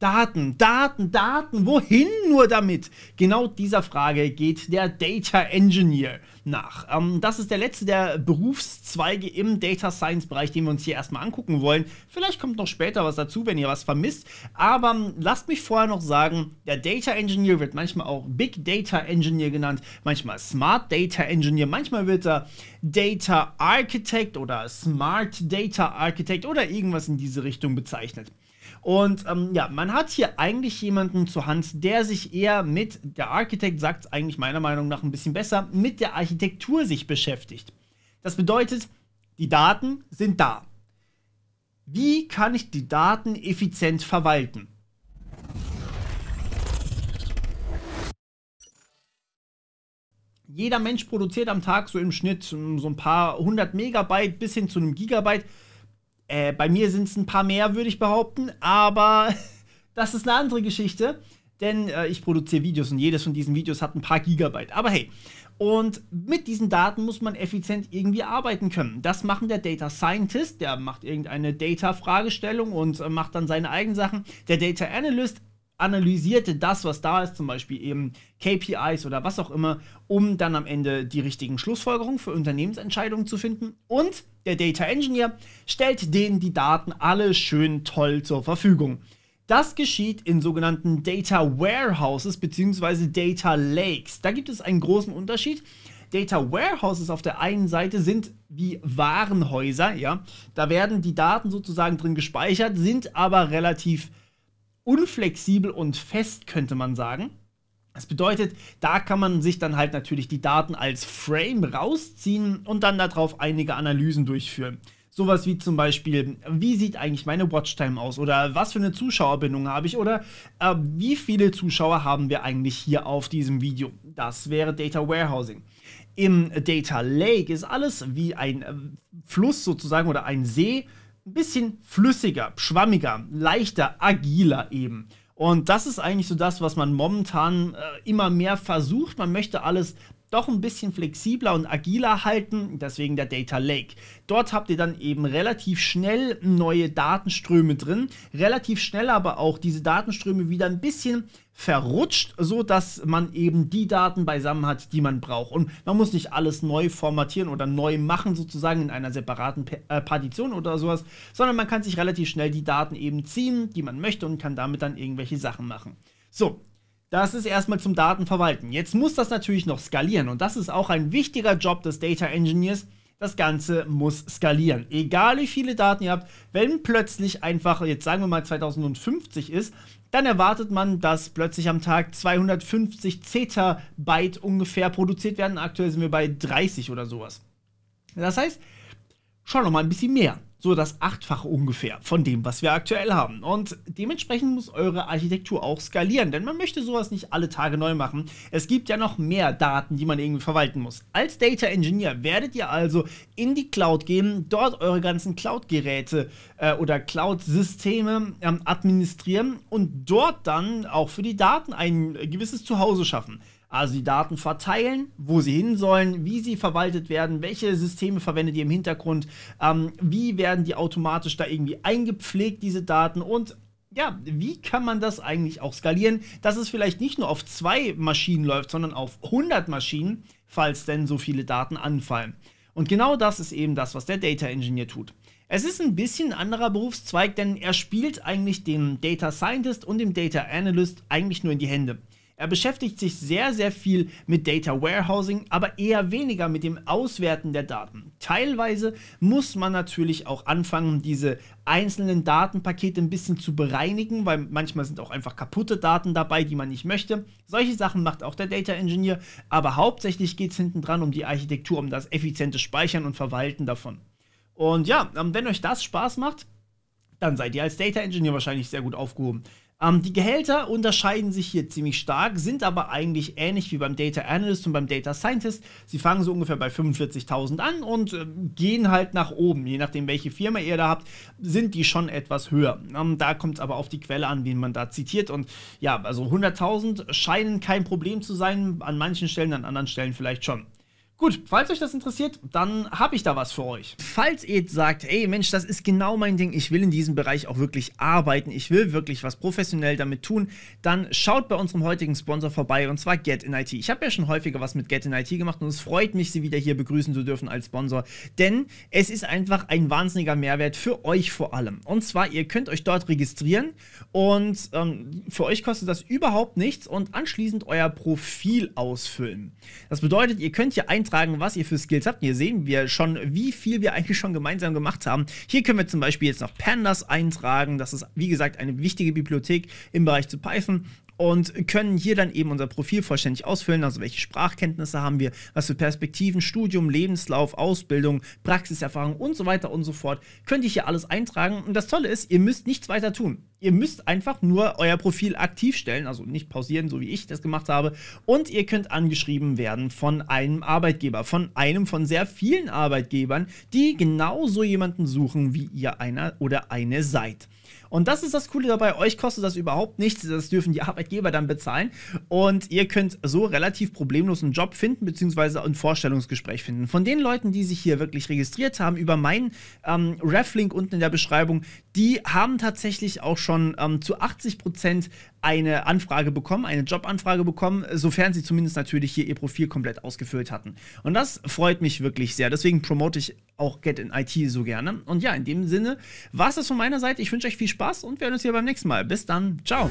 Daten, Daten, Daten, wohin nur damit? Genau dieser Frage geht der Data Engineer nach. Ähm, das ist der letzte der Berufszweige im Data Science Bereich, den wir uns hier erstmal angucken wollen. Vielleicht kommt noch später was dazu, wenn ihr was vermisst. Aber ähm, lasst mich vorher noch sagen, der Data Engineer wird manchmal auch Big Data Engineer genannt, manchmal Smart Data Engineer, manchmal wird er Data Architect oder Smart Data Architect oder irgendwas in diese Richtung bezeichnet. Und ähm, ja, man hat hier eigentlich jemanden zur Hand, der sich eher mit, der Architekt sagt eigentlich meiner Meinung nach ein bisschen besser, mit der Architektur sich beschäftigt. Das bedeutet, die Daten sind da. Wie kann ich die Daten effizient verwalten? Jeder Mensch produziert am Tag so im Schnitt so ein paar hundert Megabyte bis hin zu einem Gigabyte äh, bei mir sind es ein paar mehr, würde ich behaupten, aber das ist eine andere Geschichte, denn äh, ich produziere Videos und jedes von diesen Videos hat ein paar Gigabyte. Aber hey, und mit diesen Daten muss man effizient irgendwie arbeiten können. Das machen der Data Scientist, der macht irgendeine Data-Fragestellung und äh, macht dann seine eigenen Sachen. Der Data Analyst analysierte das, was da ist, zum Beispiel eben KPIs oder was auch immer, um dann am Ende die richtigen Schlussfolgerungen für Unternehmensentscheidungen zu finden. Und der Data Engineer stellt denen die Daten alle schön toll zur Verfügung. Das geschieht in sogenannten Data Warehouses bzw. Data Lakes. Da gibt es einen großen Unterschied. Data Warehouses auf der einen Seite sind wie Warenhäuser, ja. Da werden die Daten sozusagen drin gespeichert, sind aber relativ unflexibel und fest, könnte man sagen. Das bedeutet, da kann man sich dann halt natürlich die Daten als Frame rausziehen und dann darauf einige Analysen durchführen. Sowas wie zum Beispiel, wie sieht eigentlich meine Watchtime aus oder was für eine Zuschauerbindung habe ich oder äh, wie viele Zuschauer haben wir eigentlich hier auf diesem Video. Das wäre Data Warehousing. Im Data Lake ist alles wie ein äh, Fluss sozusagen oder ein See, ein bisschen flüssiger, schwammiger, leichter, agiler eben. Und das ist eigentlich so das, was man momentan äh, immer mehr versucht. Man möchte alles doch ein bisschen flexibler und agiler halten, deswegen der Data Lake. Dort habt ihr dann eben relativ schnell neue Datenströme drin, relativ schnell aber auch diese Datenströme wieder ein bisschen verrutscht, so dass man eben die Daten beisammen hat, die man braucht. Und man muss nicht alles neu formatieren oder neu machen, sozusagen in einer separaten äh, Partition oder sowas, sondern man kann sich relativ schnell die Daten eben ziehen, die man möchte und kann damit dann irgendwelche Sachen machen. So, das ist erstmal zum Datenverwalten. Jetzt muss das natürlich noch skalieren und das ist auch ein wichtiger Job des Data Engineers. Das Ganze muss skalieren. Egal wie viele Daten ihr habt, wenn plötzlich einfach, jetzt sagen wir mal 2050 ist, dann erwartet man, dass plötzlich am Tag 250 Zettabyte ungefähr produziert werden. Aktuell sind wir bei 30 oder sowas. Das heißt, schon nochmal ein bisschen mehr so das Achtfache ungefähr von dem, was wir aktuell haben. Und dementsprechend muss eure Architektur auch skalieren, denn man möchte sowas nicht alle Tage neu machen. Es gibt ja noch mehr Daten, die man irgendwie verwalten muss. Als Data Engineer werdet ihr also in die Cloud gehen, dort eure ganzen Cloud-Geräte äh, oder Cloud-Systeme ähm, administrieren und dort dann auch für die Daten ein gewisses Zuhause schaffen. Also die Daten verteilen, wo sie hin sollen, wie sie verwaltet werden, welche Systeme verwendet ihr im Hintergrund, ähm, wie werden die automatisch da irgendwie eingepflegt, diese Daten und ja, wie kann man das eigentlich auch skalieren, dass es vielleicht nicht nur auf zwei Maschinen läuft, sondern auf 100 Maschinen, falls denn so viele Daten anfallen. Und genau das ist eben das, was der Data Engineer tut. Es ist ein bisschen ein anderer Berufszweig, denn er spielt eigentlich dem Data Scientist und dem Data Analyst eigentlich nur in die Hände. Er beschäftigt sich sehr, sehr viel mit Data Warehousing, aber eher weniger mit dem Auswerten der Daten. Teilweise muss man natürlich auch anfangen, diese einzelnen Datenpakete ein bisschen zu bereinigen, weil manchmal sind auch einfach kaputte Daten dabei, die man nicht möchte. Solche Sachen macht auch der Data Engineer, aber hauptsächlich geht es hinten dran um die Architektur, um das effiziente Speichern und Verwalten davon. Und ja, ähm, wenn euch das Spaß macht, dann seid ihr als Data Engineer wahrscheinlich sehr gut aufgehoben. Ähm, die Gehälter unterscheiden sich hier ziemlich stark, sind aber eigentlich ähnlich wie beim Data Analyst und beim Data Scientist. Sie fangen so ungefähr bei 45.000 an und äh, gehen halt nach oben. Je nachdem, welche Firma ihr da habt, sind die schon etwas höher. Ähm, da kommt es aber auf die Quelle an, wen man da zitiert. Und ja, also 100.000 scheinen kein Problem zu sein, an manchen Stellen, an anderen Stellen vielleicht schon. Gut, falls euch das interessiert, dann habe ich da was für euch. Falls ihr sagt, ey Mensch, das ist genau mein Ding, ich will in diesem Bereich auch wirklich arbeiten, ich will wirklich was professionell damit tun, dann schaut bei unserem heutigen Sponsor vorbei und zwar Get in IT. Ich habe ja schon häufiger was mit Get in IT gemacht und es freut mich, sie wieder hier begrüßen zu dürfen als Sponsor, denn es ist einfach ein wahnsinniger Mehrwert für euch vor allem. Und zwar, ihr könnt euch dort registrieren und ähm, für euch kostet das überhaupt nichts und anschließend euer Profil ausfüllen. Das bedeutet, ihr könnt hier ein eintragen, was ihr für Skills habt. Hier sehen wir schon, wie viel wir eigentlich schon gemeinsam gemacht haben. Hier können wir zum Beispiel jetzt noch Pandas eintragen. Das ist, wie gesagt, eine wichtige Bibliothek im Bereich zu Python und können hier dann eben unser Profil vollständig ausfüllen. Also welche Sprachkenntnisse haben wir, was für Perspektiven, Studium, Lebenslauf, Ausbildung, Praxiserfahrung und so weiter und so fort. Könnt ihr hier alles eintragen. Und das Tolle ist, ihr müsst nichts weiter tun. Ihr müsst einfach nur euer Profil aktiv stellen, also nicht pausieren, so wie ich das gemacht habe. Und ihr könnt angeschrieben werden von einem Arbeitgeber, von einem von sehr vielen Arbeitgebern, die genauso jemanden suchen, wie ihr einer oder eine seid. Und das ist das Coole dabei, euch kostet das überhaupt nichts, das dürfen die Arbeitgeber dann bezahlen und ihr könnt so relativ problemlos einen Job finden beziehungsweise ein Vorstellungsgespräch finden. Von den Leuten, die sich hier wirklich registriert haben, über meinen ähm, Reflink unten in der Beschreibung, die haben tatsächlich auch schon ähm, zu 80% eine Anfrage bekommen, eine Jobanfrage bekommen, sofern sie zumindest natürlich hier ihr Profil komplett ausgefüllt hatten. Und das freut mich wirklich sehr. Deswegen promote ich auch Get in IT so gerne. Und ja, in dem Sinne war es das von meiner Seite. Ich wünsche euch viel Spaß und wir hören uns hier beim nächsten Mal. Bis dann. Ciao.